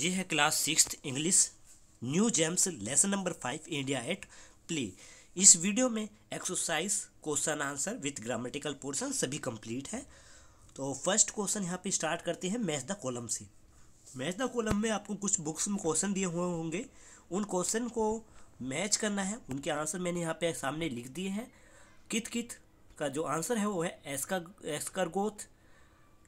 ये है class six English new gems lesson number five India at play इस वीडियो में exercise question answer with grammatical portion सभी कंप्लीट है तो फर्स्ट क्वेश्चन यहाँ पे स्टार्ट करते हैं मैच द कॉलम से मैच द कॉलम में आपको कुछ बुक्स में क्वेश्चन दिए हुए होंगे उन क्वेश्चन को मैच करना है उनके आंसर मैंने यहाँ पे सामने लिख दिए हैं कित कित का जो आंसर है वो है एस्का गोथ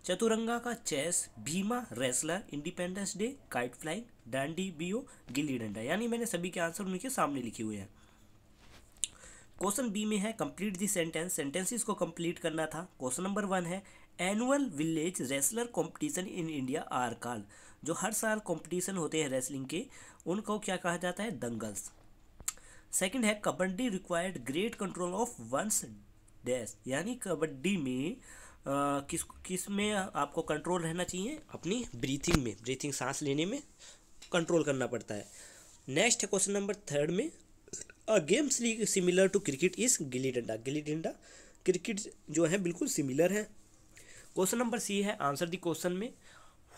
चतुरंगा का chess Bhima wrestler independence day kite flying Dandi बीओ गिल्ली डंडा यानी मैंने सभी के आंसर उनके सामने लिखे हुए हैं क्वेश्चन बी में है कंप्लीट दी सेंटेंस सेंटेंसेस को कंप्लीट करना था क्वेश्चन नंबर वन है annual village wrestler competition in India are called जो हर साल कंपटीशन होते हैं रेसलिंग के उनको क्या कहा जाता है दंगल्स सेकंड है kabaddi required great control of one's dash यानी कबड्डी में किस किस में आपको कंट्रोल रहना चाहिए अपनी ब्रीथिंग में ब्रीथिंग सांस लेने में कंट्रोल करना पड़ता है नेक्स्ट है क्वेश्चन नंबर थर्ड में a games league similar to cricket is gilli danda गिल्ली डंडा क्रिकेट जो है बिल्कुल सिमिलर है क्वेश्चन नंबर सी है आंसर दी क्वेश्चन में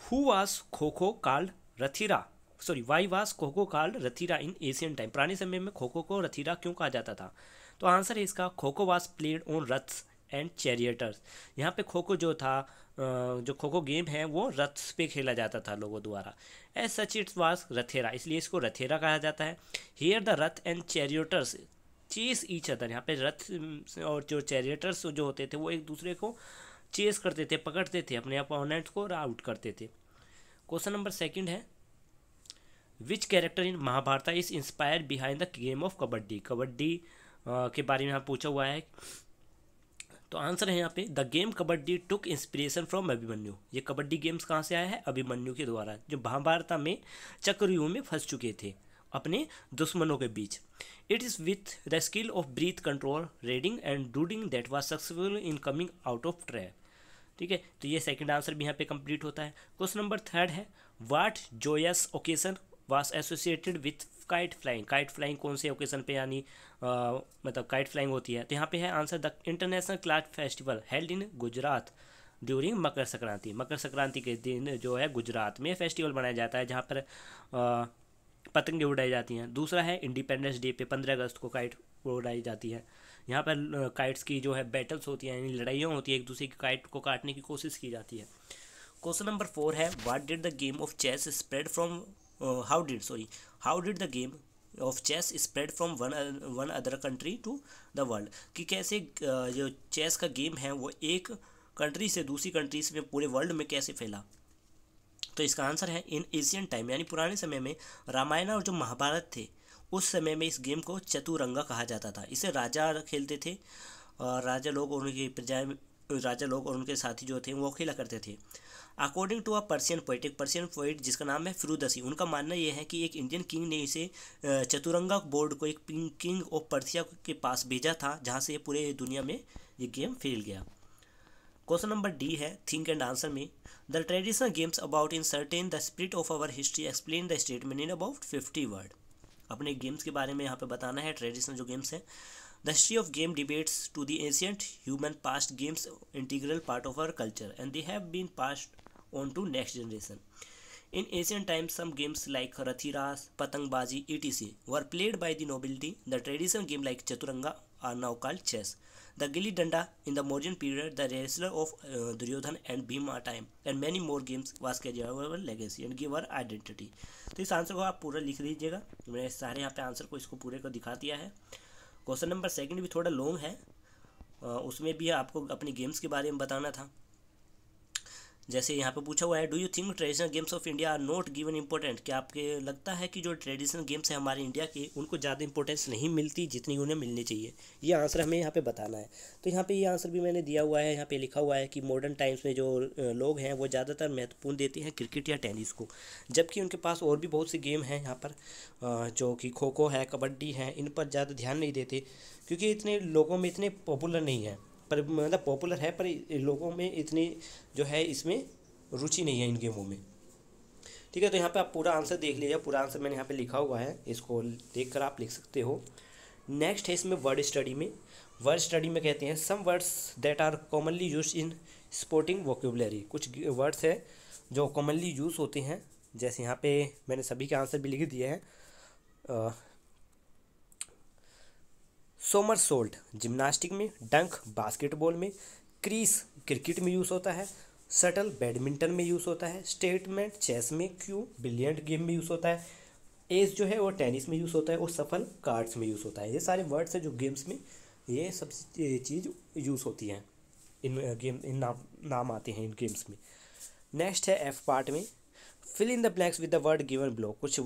हु वास खो खो card रथीरा sorry Y was kho kho called Rathera in Asian time पुराने समय में खो खो को रथीरा क्यों कहा जाता था तो आंसर है इसका kho kho was played on raths and chariots यहाँ पे खो खो जो था जो खो खो गेम है वो रथ पे खेला जाता था लोगों द्वारा as such it's was rathera इसलिए इसको रथेरा कहा जाता है here the rath and chariots chase each other यहाँ पे रथ और जो चैरियटर्स जो होते थे वो एक दूसरे को चेस करते थे पकड़ते थे अपने अपोनेंट को आउट करते थे क्वेश्चन नंबर सेकंड है which character in Mahabharata is inspire behind the game of kabaddi kabaddi के बारे में यहाँ पूछा हुआ है तो आंसर है यहाँ पे the game kabaddi took inspiration from Abhimanyu ये कबड्डी गेम्स कहाँ से आया है अभिमन्यु के द्वारा जो महाभारता में चक्रव्यूह में फंस चुके थे अपने दुश्मनों के बीच it is with the skill of breath control raiding and dodging that was successful in coming out of trap ठीक है तो ये सेकंड आंसर भी यहाँ पे कंप्लीट होता है क्वेश्चन नंबर थर्ड है what joyous occasion was associated with kite flying kite flying कौन से ओकेजन पे यानी मतलब काइट फ्लाइंग होती है तो यहाँ पे है answer the international kite festival held in Gujarat during Makar Sankranti Makar Sankranti के दिन जो है गुजरात में फेस्टिवल मनाया जाता है जहाँ पर पतंगे उड़ाई जाती हैं दूसरा है इंडिपेंडेंस डे पे पंद्रह अगस्त को काइट उड़ाई जाती है यहाँ पर काइट्स की जो है बैटल्स होती हैं यानी लड़ाइयाँ होती हैं एक दूसरे की काइट को काटने की कोशिश की जाती है क्वेश्चन नंबर फोर है what did the game of chess spread from uh, how did sorry how did the game of chess spread from one one other country to the world कि कैसे uh, जो chess का game है वो एक country से दूसरी countries में पूरे वर्ल्ड में कैसे फैला तो इसका आंसर है इन एशियन टाइम यानी पुराने समय में रामायण और जो महाभारत थे उस समय में इस गेम को चतुरंगा कहा जाता था इसे राजा खेलते थे और राजा लोग उनकी प्रजा राजा लोग और उनके साथी जो थे वो खेला करते थे according to a Persian poet एक पर्सियन पोइट जिसका नाम है फिरुदसी उनका मानना यह है कि एक इंडियन किंग ने इसे चतुरंगा बोर्ड को एक किंग ऑफ पर्सिया के पास भेजा था जहाँ से पूरे दुनिया में ये गेम फैल गया क्वेश्चन नंबर डी है थिंक एंड आंसर में the traditional games about in certain the spirit of our history explain the statement in about fifty word अपने गेम्स के बारे में यहाँ पे बताना है ट्रेडिशनल जो गेम्स हैं the history of game debates to the ancient human past games integral part of our culture and they have been passed on to next generation in ancient times some games like rathiras patangbazi E T C were played by the nobility the traditional game like chaturanga are now called chess the gilli danda in the modern period the wrestler of Duryodhana and Bhim Bhima time and many more games was के जेवर legacy and giver identity तो इस answer को आप पूरा लिख दीजिएगा मैंने सारे यहाँ पे आंसर को इसको पूरे को दिखा दिया है क्वेश्चन नंबर सेकंड भी थोड़ा लॉन्ग है उसमें भी आपको अपनी गेम्स के बारे में बताना था जैसे यहाँ पे पूछा हुआ है do you think traditional games of India are not given important क्या आपके लगता है कि जो ट्रेडिशनल गेम्स हैं हमारे इंडिया के उनको ज़्यादा इंपॉर्टेंस नहीं मिलती जितनी उन्हें मिलनी चाहिए ये आंसर हमें यहाँ पे बताना है तो यहाँ पे ये आंसर भी मैंने दिया हुआ है यहाँ पे लिखा हुआ है कि मॉडर्न टाइम्स में जो लोग हैं वो ज़्यादातर महत्वपूर्ण देते हैं क्रिकेट या टेनिस को जबकि उनके पास और भी बहुत से गेम हैं यहाँ पर जो कि खो खो है कबड्डी है इन पर ज़्यादा ध्यान नहीं देते क्योंकि इतने लोगों में इतने पॉपुलर नहीं हैं पर मतलब पॉपुलर है पर लोगों में इतनी जो है इसमें रुचि नहीं है इन गेमों में ठीक है तो यहाँ पे आप पूरा आंसर देख लीजिए पूरा आंसर मैंने यहाँ पे लिखा हुआ है इसको देख कर आप लिख सकते हो नेक्स्ट है इसमें वर्ड स्टडी में वर्ड स्टडी में कहते हैं some words that are commonly use in sporting vocabulary कुछ वर्ड्स है जो कॉमनली यूज़ होते हैं जैसे यहाँ पे मैंने सभी के आंसर भी लिख दिए हैं सोमर सोल्ट जिम्नास्टिक में डंक बास्केटबॉल में क्रीस क्रिकेट में यूज़ होता है शटल बैडमिंटन में यूज़ होता है स्टेटमेंट चेस में क्यू बिलियंट गेम में यूज़ होता है एस जो है वो टेनिस में यूज़ होता है और सफल कार्ड्स में यूज़ होता है ये सारे वर्ड्स हैं जो गेम्स में ये सब चीज़ यूज़ होती हैं इन गेम इन नाम नाम आते हैं इन गेम्स में नेक्स्ट है एफ पार्ट में fill in the blanks with the word given below कुछ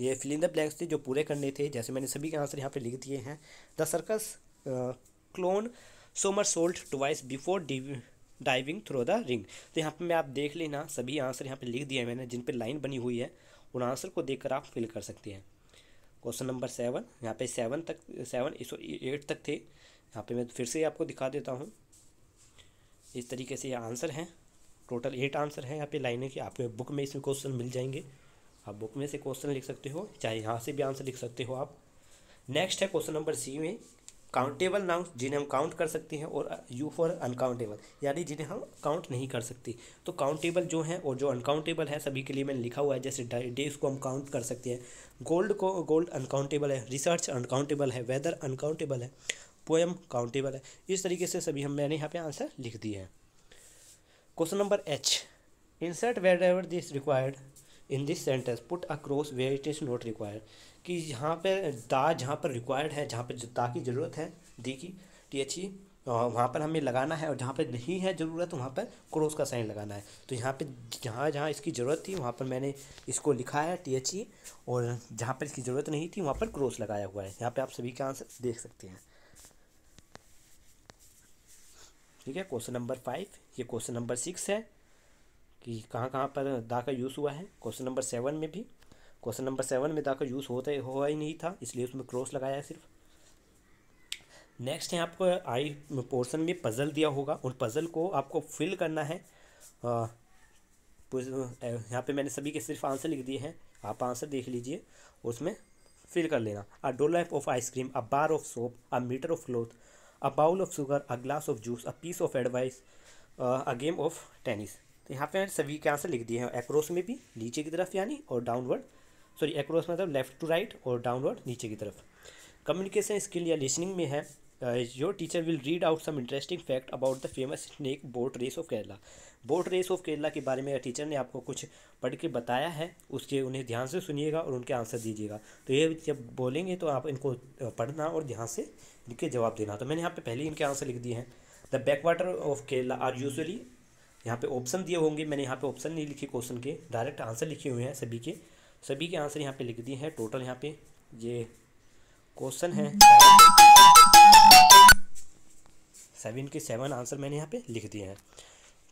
ये फिलिंदा ब्लैक्स थे जो पूरे करने थे जैसे मैंने सभी के आंसर यहाँ पे लिख दिए हैं the circus clown somersault twice before diving through the ring तो यहाँ पे मैं आप देख लेना सभी आंसर यहाँ पे लिख दिए मैंने जिन पे लाइन बनी हुई है उन आंसर को देखकर आप फिल कर सकते हैं क्वेश्चन नंबर सेवन यहाँ पे सेवन तक सेवन एट तक थे यहाँ पे मैं फिर से आपको दिखा देता हूँ इस तरीके से ये आंसर हैं टोटल एट आंसर हैं यहाँ पे लाइनें की आपके बुक में इसमें क्वेश्चन मिल जाएंगे आप बुक में से क्वेश्चन लिख सकते हो चाहे यहाँ से भी आंसर लिख सकते हो आप नेक्स्ट है क्वेश्चन नंबर सी में काउंटेबल नाउंस जिन्हें हम काउंट कर सकते हैं और यू फॉर अनकाउंटेबल यानी जिन्हें हम काउंट नहीं कर सकते तो काउंटेबल जो है और जो अनकाउंटेबल है सभी के लिए मैंने लिखा हुआ है जैसे डेज को हम काउंट कर सकते हैं गोल्ड को गोल्ड अनकाउंटेबल है रिसर्च अनकाउंटेबल है वेदर अनकाउंटेबल है पोएम काउंटेबल है इस तरीके से सभी हम मैंने यहाँ पे आंसर लिख दिए हैं question number H insert wherever this required in this sentence put a cross where it is not required कि यहाँ पर दा जहाँ पर रिक्वायर्ड है जहाँ पर दा की ज़रूरत है दी की टी एच ई वहाँ पर हमें लगाना है और जहाँ पर नहीं है ज़रूरत वहाँ पर क्रॉस का साइन लगाना है तो यहाँ पर जहाँ जहाँ इसकी ज़रूरत थी वहाँ पर मैंने इसको लिखा है टी एच ई और जहाँ पर इसकी ज़रूरत नहीं थी वहाँ पर क्रॉस लगाया हुआ है यहाँ पर आप सभी का आंसर देख सकते हैं ठीक है क्वेश्चन नंबर फाइव ये क्वेश्चन नंबर सिक्स है कि कहाँ कहाँ पर दा का यूज़ हुआ है क्वेश्चन नंबर सेवन में भी क्वेश्चन नंबर सेवन में दा का यूज़ होता हुआ ही नहीं था इसलिए उसमें क्रॉस लगाया है सिर्फ नेक्स्ट है आपको आई पोर्शन में पज़ल दिया होगा उन पज़ल को आपको फिल करना है यहाँ पे मैंने सभी के सिर्फ आंसर लिख दिए हैं आप आंसर देख लीजिए उसमें फिल कर लेना a dollop of ice cream a bar of soap a metre of cloth a bowl of sugar a glass of juice a piece of advice a game of tennis तो यहाँ पे सभी के आंसर लिख दिए हैं एक्रोस में भी नीचे की तरफ यानी और डाउनवर्ड सॉरी एक्रोस मतलब लेफ्ट टू राइट और डाउनवर्ड नीचे की तरफ कम्युनिकेशन स्किल या लिसनिंग में है your teacher will read out some interesting fact about the famous snake boat race of Kerala boat race of Kerala के बारे में टीचर ने आपको कुछ पढ़ के बताया है उसके उन्हें ध्यान से सुनिएगा और उनके आंसर दीजिएगा तो ये जब बोलेंगे तो आप इनको uh, पढ़ना और ध्यान से इनके जवाब देना तो मैंने यहाँ पे पहले ही इनके आंसर लिख दिए हैं the back water of Kerala are usually यहाँ पे ऑप्शन दिए होंगे मैंने यहाँ पे ऑप्शन नहीं लिखे क्वेश्चन के डायरेक्ट आंसर लिखे हुए हैं सभी के सभी के आंसर यहाँ पे लिख दिए हैं टोटल यहाँ पे ये क्वेश्चन है सेवन के सेवन आंसर मैंने यहाँ पे लिख दिए हैं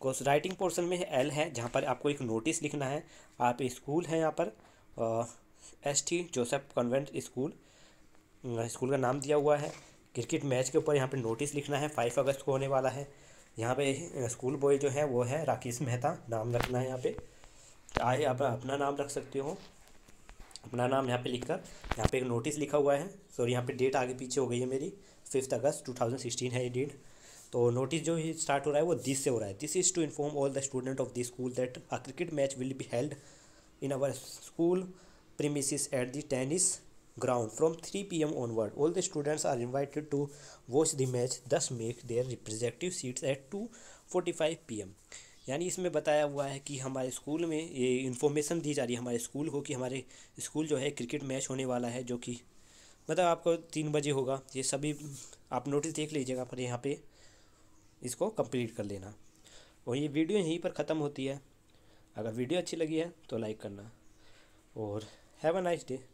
क्वेश्चन राइटिंग पोर्सन में एल है जहाँ पर आपको एक नोटिस लिखना है आप स्कूल है यहाँ पर S T Joseph convent school school का नाम दिया हुआ है क्रिकेट मैच के ऊपर यहाँ पे नोटिस लिखना है फाइव अगस्त को होने वाला है यहाँ पे स्कूल बॉय जो है वो है राकेश मेहता नाम रखना है यहाँ पे आए आप अपना नाम रख सकते हो अपना नाम यहाँ पे लिखकर यहाँ पे एक नोटिस लिखा हुआ है सॉरी यहाँ पे डेट आगे पीछे हो गई है मेरी fifth August two thousand sixteen है ये डेट तो नोटिस जो स्टार्ट हो रहा है वो दिस से हो रहा है this is to inform all the student of this school that a cricket match will be held in our school premises at the tennis ground from 3 pm onward all the students are invited to watch the match thus make their to seats at 2:45 pm यानी इसमें बताया हुआ है कि हमारे school में ये information दी जा रही है हमारे स्कूल को कि हमारे स्कूल जो है क्रिकेट मैच होने वाला है जो कि मतलब आपको तीन बजे होगा ये सभी आप नोटिस देख लीजिएगा पर यहाँ पे इसको कंप्लीट कर लेना और ये वीडियो यहीं पर ख़त्म होती है अगर वीडियो अच्छी लगी है तो लाइक करना और हैव अ नाइस डे